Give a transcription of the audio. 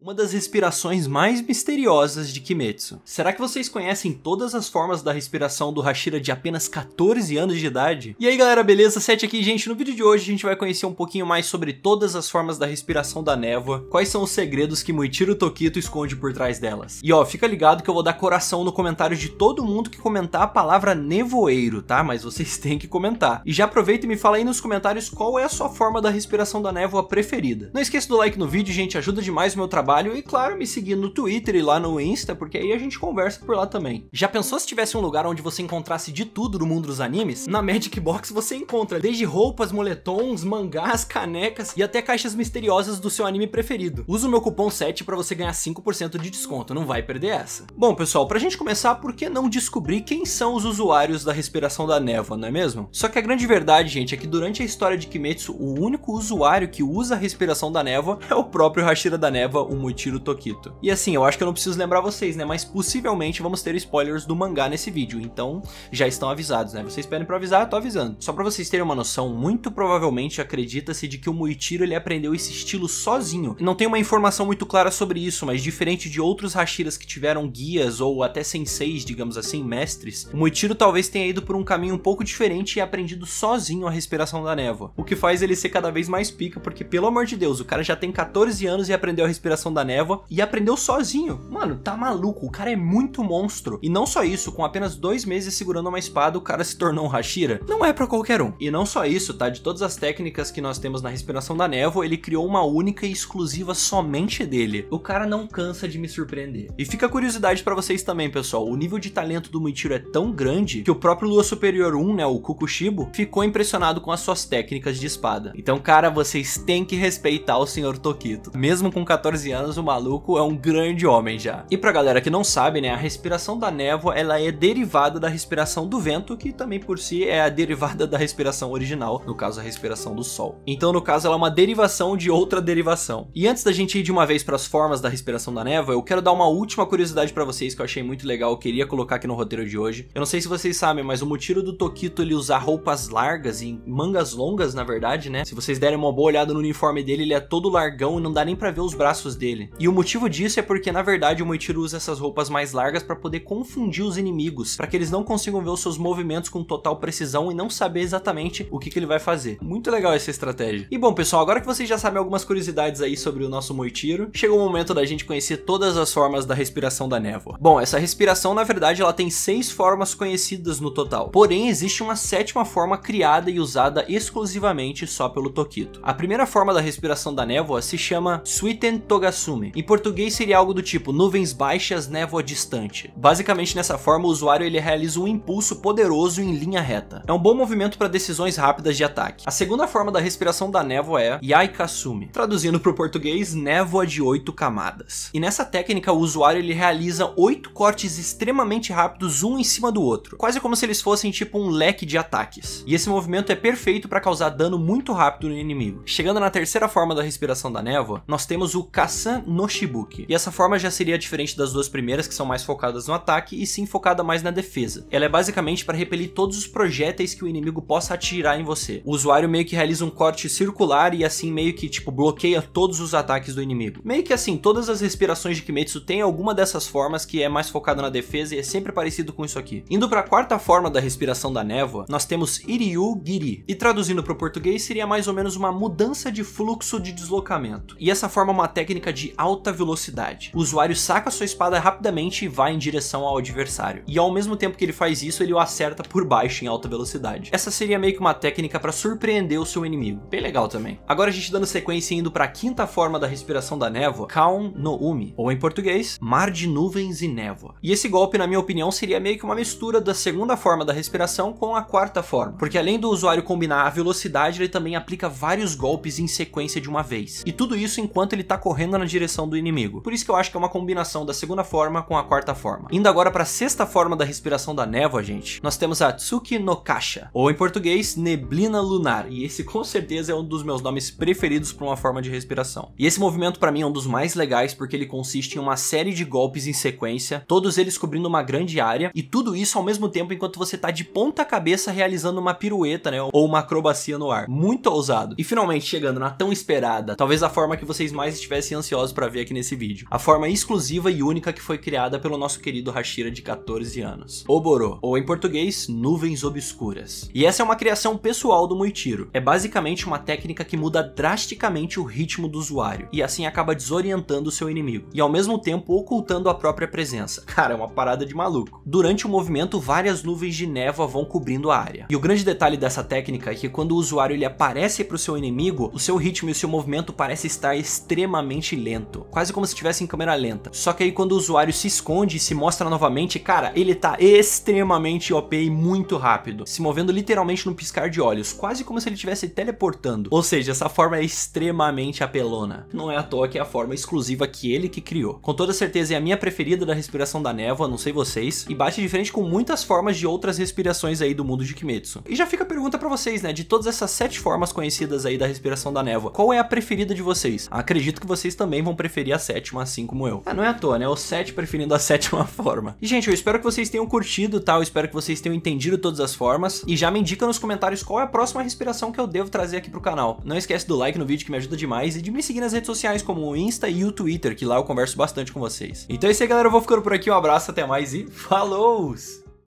uma das respirações mais misteriosas de Kimetsu. Será que vocês conhecem todas as formas da respiração do Hashira de apenas 14 anos de idade? E aí galera, beleza? Sete aqui, gente. No vídeo de hoje a gente vai conhecer um pouquinho mais sobre todas as formas da respiração da névoa, quais são os segredos que Muichiro Tokito esconde por trás delas. E ó, fica ligado que eu vou dar coração no comentário de todo mundo que comentar a palavra nevoeiro, tá? Mas vocês têm que comentar. E já aproveita e me fala aí nos comentários qual é a sua forma da respiração da névoa preferida. Não esqueça do like no vídeo, gente, ajuda demais o meu trabalho trabalho e, claro, me seguir no Twitter e lá no Insta, porque aí a gente conversa por lá também. Já pensou se tivesse um lugar onde você encontrasse de tudo do mundo dos animes? Na Magic Box você encontra desde roupas, moletons, mangás, canecas e até caixas misteriosas do seu anime preferido. Usa o meu cupom 7 para você ganhar 5% de desconto, não vai perder essa. Bom, pessoal, pra gente começar, por que não descobrir quem são os usuários da respiração da névoa, não é mesmo? Só que a grande verdade, gente, é que durante a história de Kimetsu, o único usuário que usa a respiração da névoa é o próprio Hashira da Neva. o Muichiro Tokito. E assim, eu acho que eu não preciso lembrar vocês, né? Mas possivelmente vamos ter spoilers do mangá nesse vídeo, então já estão avisados, né? Vocês pedem pra avisar, eu tô avisando. Só pra vocês terem uma noção, muito provavelmente acredita-se de que o Muichiro, ele aprendeu esse estilo sozinho. Não tem uma informação muito clara sobre isso, mas diferente de outros Hashiras que tiveram guias ou até senseis, digamos assim, mestres, o talvez tenha ido por um caminho um pouco diferente e aprendido sozinho a respiração da névoa. O que faz ele ser cada vez mais pica, porque pelo amor de Deus, o cara já tem 14 anos e aprendeu a respiração da Névoa e aprendeu sozinho. Mano, tá maluco, o cara é muito monstro. E não só isso, com apenas dois meses segurando uma espada, o cara se tornou um Hashira. Não é para qualquer um. E não só isso, tá? De todas as técnicas que nós temos na respiração da névoa, ele criou uma única e exclusiva somente dele. O cara não cansa de me surpreender. E fica a curiosidade para vocês também, pessoal. O nível de talento do Muichiro é tão grande que o próprio Lua Superior 1, né, o Kukushibo, ficou impressionado com as suas técnicas de espada. Então, cara, vocês têm que respeitar o Sr. Tokito. Mesmo com 14 anos, anos, o maluco é um grande homem já. E pra galera que não sabe, né, a respiração da névoa, ela é derivada da respiração do vento, que também por si é a derivada da respiração original, no caso a respiração do sol. Então, no caso, ela é uma derivação de outra derivação. E antes da gente ir de uma vez para as formas da respiração da névoa, eu quero dar uma última curiosidade para vocês que eu achei muito legal, eu queria colocar aqui no roteiro de hoje. Eu não sei se vocês sabem, mas o motivo do Tokito ele usar roupas largas e mangas longas, na verdade, né? Se vocês derem uma boa olhada no uniforme dele, ele é todo largão e não dá nem para ver os braços dele dele. E o motivo disso é porque na verdade o Moichiro usa essas roupas mais largas para poder confundir os inimigos, para que eles não consigam ver os seus movimentos com total precisão e não saber exatamente o que, que ele vai fazer. Muito legal essa estratégia. E bom, pessoal, agora que vocês já sabem algumas curiosidades aí sobre o nosso Moichiro, chegou o momento da gente conhecer todas as formas da respiração da névoa. Bom, essa respiração na verdade ela tem seis formas conhecidas no total, porém existe uma sétima forma criada e usada exclusivamente só pelo Tokito. A primeira forma da respiração da névoa se chama Suiten Toga assume. Em português seria algo do tipo nuvens baixas, névoa distante. Basicamente nessa forma o usuário ele realiza um impulso poderoso em linha reta. É um bom movimento para decisões rápidas de ataque. A segunda forma da respiração da névoa é Yaikasumi, traduzindo para o português névoa de oito camadas. E nessa técnica o usuário ele realiza oito cortes extremamente rápidos um em cima do outro, quase como se eles fossem tipo um leque de ataques. E esse movimento é perfeito para causar dano muito rápido no inimigo. Chegando na terceira forma da respiração da névoa, nós temos o Kas San no Shibuki. E essa forma já seria diferente das duas primeiras, que são mais focadas no ataque, e sim focada mais na defesa. Ela é basicamente para repelir todos os projéteis que o inimigo possa atirar em você. O usuário meio que realiza um corte circular e assim meio que, tipo, bloqueia todos os ataques do inimigo. Meio que assim, todas as respirações de Kimetsu tem alguma dessas formas que é mais focada na defesa e é sempre parecido com isso aqui. Indo para a quarta forma da respiração da névoa, nós temos Iryu Giri. E traduzindo para o português seria mais ou menos uma mudança de fluxo de deslocamento. E essa forma é uma técnica ataca de alta velocidade. O usuário saca sua espada rapidamente e vai em direção ao adversário. E ao mesmo tempo que ele faz isso, ele o acerta por baixo em alta velocidade. Essa seria meio que uma técnica para surpreender o seu inimigo. Bem legal também. Agora a gente dando sequência indo para a quinta forma da respiração da névoa, Kaon no Umi, ou em português, Mar de Nuvens e Névoa. E esse golpe, na minha opinião, seria meio que uma mistura da segunda forma da respiração com a quarta forma, porque além do usuário combinar a velocidade, ele também aplica vários golpes em sequência de uma vez. E tudo isso enquanto ele tá correndo na direção do inimigo. Por isso que eu acho que é uma combinação da segunda forma com a quarta forma. Indo agora para a sexta forma da respiração da névoa, gente, nós temos a Tsuki no Kasha, ou em português, neblina lunar, e esse com certeza é um dos meus nomes preferidos para uma forma de respiração. E esse movimento para mim é um dos mais legais porque ele consiste em uma série de golpes em sequência, todos eles cobrindo uma grande área, e tudo isso ao mesmo tempo enquanto você tá de ponta cabeça realizando uma pirueta, né, ou uma acrobacia no ar. Muito ousado. E finalmente chegando na tão esperada, talvez a forma que vocês mais estivessem ansiosos ansiosos para ver aqui nesse vídeo. A forma exclusiva e única que foi criada pelo nosso querido Hashira de 14 anos. Oboro, ou em português, nuvens obscuras. E essa é uma criação pessoal do Muitiro. É basicamente uma técnica que muda drasticamente o ritmo do usuário e assim acaba desorientando o seu inimigo e ao mesmo tempo ocultando a própria presença. Cara, é uma parada de maluco. Durante o movimento, várias nuvens de névoa vão cobrindo a área. E o grande detalhe dessa técnica é que quando o usuário ele aparece para o seu inimigo, o seu ritmo e o seu movimento parece estar extremamente lento, quase como se estivesse em câmera lenta. Só que aí quando o usuário se esconde e se mostra novamente, cara, ele tá extremamente OP e muito rápido, se movendo literalmente no piscar de olhos, quase como se ele estivesse teleportando. Ou seja, essa forma é extremamente apelona. Não é à toa que é a forma exclusiva que ele que criou. Com toda certeza é a minha preferida da respiração da névoa, não sei vocês, e bate de frente com muitas formas de outras respirações aí do mundo de Kimetsu. E já fica a pergunta para vocês, né, de todas essas sete formas conhecidas aí da respiração da névoa, qual é a preferida de vocês? Acredito que vocês também também vão preferir a sétima, assim como eu. Ah, não é à toa, né? O 7 preferindo a sétima forma. E, gente, eu espero que vocês tenham curtido, tá? Eu espero que vocês tenham entendido todas as formas. E já me indica nos comentários qual é a próxima respiração que eu devo trazer aqui pro canal. Não esquece do like no vídeo que me ajuda demais e de me seguir nas redes sociais como o Insta e o Twitter, que lá eu converso bastante com vocês. Então é isso aí, galera. Eu vou ficando por aqui. Um abraço, até mais e falou!